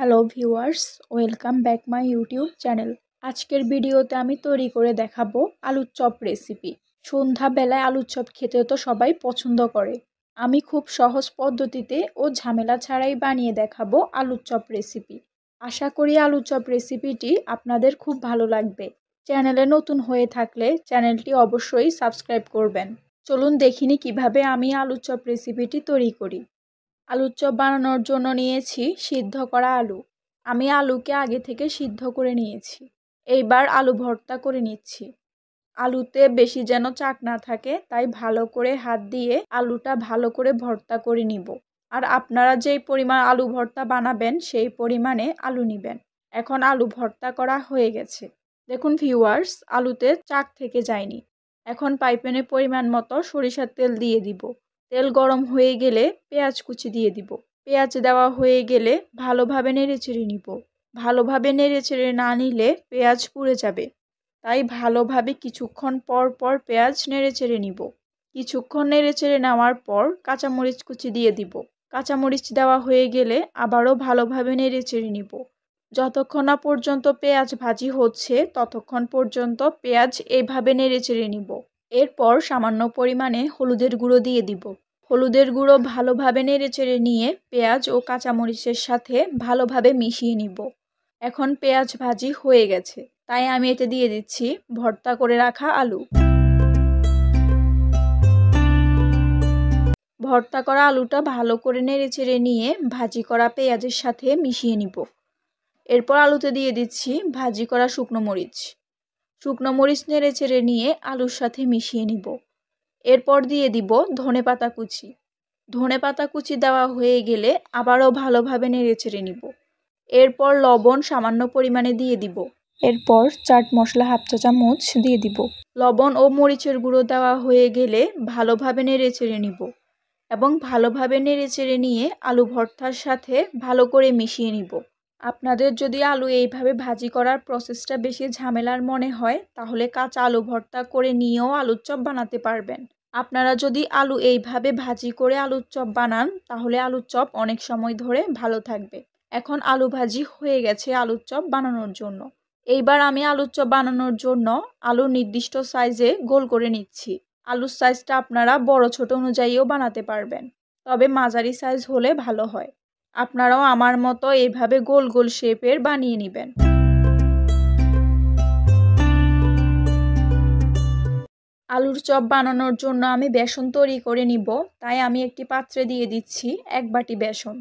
hello viewers welcome back my YouTube channel আজকের ভিডিওতে আমি তৈরি করে দেখাবো আলুর চপ রেসিপি সন্ধ্যাবেলায় আলুর চপ খেতে তো সবাই পছন্দ করে আমি খুব সহজ পদ্ধতিতে ও ঝামেলা ছাড়াই বানিয়ে দেখাবো আলুর চপ রেসিপি আশা করি আলুর চপ রেসিপিটি আপনাদের খুব ভালো লাগবে চ্যানেলে নতুন হয়ে থাকলে চ্যানেলটি অবশ্যই সাবস্ক্রাইব করবেন চলুন দেখিনি কিভাবে আমি আলুর চপ রেসিপিটি তৈরি করি আলুর চপ বানানোর জন্য নিয়েছি সিদ্ধ করা আলু আমি আলুকে আগে থেকে সিদ্ধ করে নিয়েছি এইবার আলু ভর্তা করে নিচ্ছি আলুতে বেশি যেন চাক না থাকে তাই ভালো করে হাত দিয়ে আলুটা ভালো করে ভর্তা করে নিব আর আপনারা যেই পরিমাণ আলু ভর্তা বানাবেন সেই পরিমাণে আলু নেবেন এখন আলু ভর্তা করা হয়ে গেছে দেখুন ভিউয়ার্স আলুতে চাক থেকে যায়নি এখন পাইপেনের পরিমাণ মতো সরিষার তেল দিয়ে দিব তেল গরম হয়ে গেলে পেঁয়াজ কুচি দিয়ে দিব পেঁয়াজ দেওয়া হয়ে গেলে ভালোভাবে নেড়ে চেড়ে নিব ভালোভাবে নেড়ে চেড়ে না নিলে পেঁয়াজ পুড়ে যাবে তাই ভালোভাবে কিছুক্ষণ পর পর পেঁয়াজ নেড়ে চেড়ে নিব কিছুক্ষণ নেড়ে চেড়ে নেওয়ার পর কাঁচামরিচ কুচি দিয়ে দিব কাঁচামরিচ দেওয়া হয়ে গেলে আবারও ভালোভাবে নেড়ে চেড়ে নিব যতক্ষণ না পর্যন্ত পেঁয়াজ ভাজি হচ্ছে ততক্ষণ পর্যন্ত পেঁয়াজ এইভাবে নেড়ে চেড়ে নিব এরপর সামান্য পরিমাণে হলুদের গুঁড়ো দিয়ে দিব হলুদের গুঁড়ো ভালোভাবে নেড়েচেড়ে নিয়ে পেঁয়াজ ও কাঁচামরিচের সাথে ভালোভাবে মিশিয়ে নিব এখন পেঁয়াজ ভাজি হয়ে গেছে তাই আমি এতে দিয়ে দিচ্ছি ভর্তা করে রাখা আলু ভর্তা করা আলুটা ভালো করে নেড়েচেড়ে নিয়ে ভাজি করা পেঁয়াজের সাথে মিশিয়ে নিব এরপর আলুতে দিয়ে দিচ্ছি ভাজি করা শুকনো মরিচ শুকনো মরিচ নেড়ে চেড়ে নিয়ে আলুর সাথে মিশিয়ে নিব এরপর দিয়ে দিব ধনে পাতা কুচি ধনে পাতা কুচি দেওয়া হয়ে গেলে আবারও ভালোভাবে নেড়ে চেড়ে নিব এরপর লবণ সামান্য পরিমাণে দিয়ে দিব এরপর চাট মশলা হাফ চা চামচ দিয়ে দিব লবণ ও মরিচের গুঁড়ো দেওয়া হয়ে গেলে ভালোভাবে নেড়ে চেড়ে নিব এবং ভালোভাবে নেড়ে চেড়ে নিয়ে আলু ভর্তার সাথে ভালো করে মিশিয়ে নিব আপনাদের যদি আলু এইভাবে ভাজি করার প্রসেসটা বেশি ঝামেলার মনে হয় তাহলে কাঁচা আলু ভর্তা করে নিয়েও আলুর চপ বানাতে পারবেন আপনারা যদি আলু এইভাবে ভাজি করে আলুর চপ বানান তাহলে আলুর চপ অনেক সময় ধরে ভালো থাকবে এখন আলু ভাজি হয়ে গেছে আলুর চপ বানানোর জন্য এইবার আমি আলুর চপ বানানোর জন্য আলু নির্দিষ্ট সাইজে গোল করে নিচ্ছি আলুর সাইজটা আপনারা বড় ছোট অনুযায়ীও বানাতে পারবেন তবে মাঝারি সাইজ হলে ভালো হয় আপনারাও আমার মতো এইভাবে গোল গোল শেপের বানিয়ে নেবেন আলুর চপ বানানোর জন্য আমি বেসন তৈরি করে নিব তাই আমি একটি পাত্রে দিয়ে দিচ্ছি এক বাটি বেসন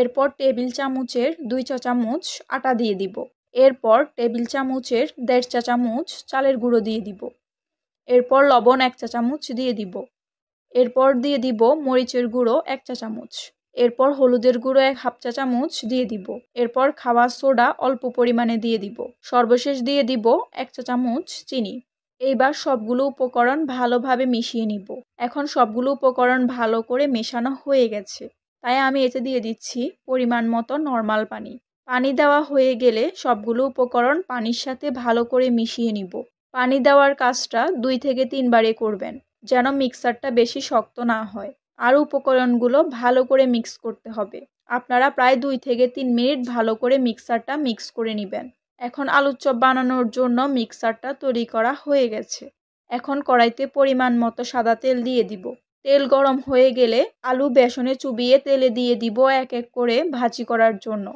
এরপর টেবিল চামচের দুই চা চামচ আটা দিয়ে দিব এরপর টেবিল চামচের দেড় চা চামচ চালের গুঁড়ো দিয়ে দিব এরপর লবণ এক চা চামচ দিয়ে দিব এরপর দিয়ে দিব মরিচের গুঁড়ো এক চা চামচ এরপর হলুদের গুঁড়ো এক হাফ চা চামচ দিয়ে দিব এরপর খাওয়া সোডা অল্প পরিমাণে দিয়ে দিব সর্বশেষ দিয়ে দিব এক চা চামচ চিনি এইবার সবগুলো উপকরণ ভালোভাবে মিশিয়ে নিব এখন সবগুলো উপকরণ ভালো করে মেশানো হয়ে গেছে তাই আমি এতে দিয়ে দিচ্ছি পরিমাণ মতো নর্মাল পানি পানি দেওয়া হয়ে গেলে সবগুলো উপকরণ পানির সাথে ভালো করে মিশিয়ে নিব পানি দেওয়ার কাজটা দুই থেকে তিনবারে করবেন যেন মিক্সারটা বেশি শক্ত না হয় আর উপকরণগুলো ভালো করে মিক্স করতে হবে আপনারা প্রায় দুই থেকে তিন মিনিট ভালো করে মিক্সারটা মিক্স করে নেবেন এখন আলুর চপ বানানোর জন্য মিক্সারটা তৈরি করা হয়ে গেছে এখন কড়াইতে পরিমাণ মতো সাদা তেল দিয়ে দিব তেল গরম হয়ে গেলে আলু বেসনে চুবিয়ে তেলে দিয়ে দিব এক এক করে ভাজি করার জন্য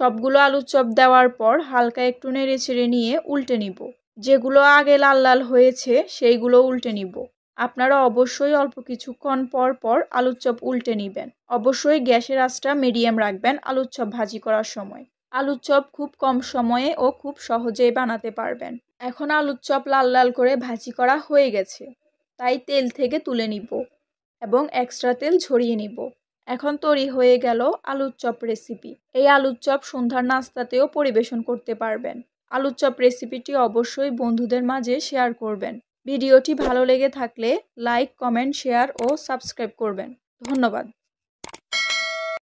সবগুলো আলুর চপ দেওয়ার পর হালকা একটু নেড়ে ছেড়ে নিয়ে উল্টে নিব যেগুলো আগে লাল লাল হয়েছে সেইগুলো উল্টে নিব আপনারা অবশ্যই অল্প কিছুক্ষণ পর পর আলুর চপ উল্টে নেবেন অবশ্যই গ্যাসের আঁচটা মিডিয়াম রাখবেন আলুর চপ ভাজি করার সময় আলুর চপ খুব কম সময়ে ও খুব সহজেই বানাতে পারবেন এখন আলুর চপ লাল লাল করে ভাজি করা হয়ে গেছে তাই তেল থেকে তুলে নিব এবং এক্সট্রা তেল ঝরিয়ে নিব এখন তৈরি হয়ে গেল আলুর চপ রেসিপি এই আলুর চপ সন্ধ্যার নাস্তাতেও পরিবেশন করতে পারবেন আলুচপ রেসিপিটি অবশ্যই বন্ধুদের মাঝে শেয়ার করবেন ভিডিওটি ভালো লেগে থাকলে লাইক কমেন্ট শেয়ার ও সাবস্ক্রাইব করবেন ধন্যবাদ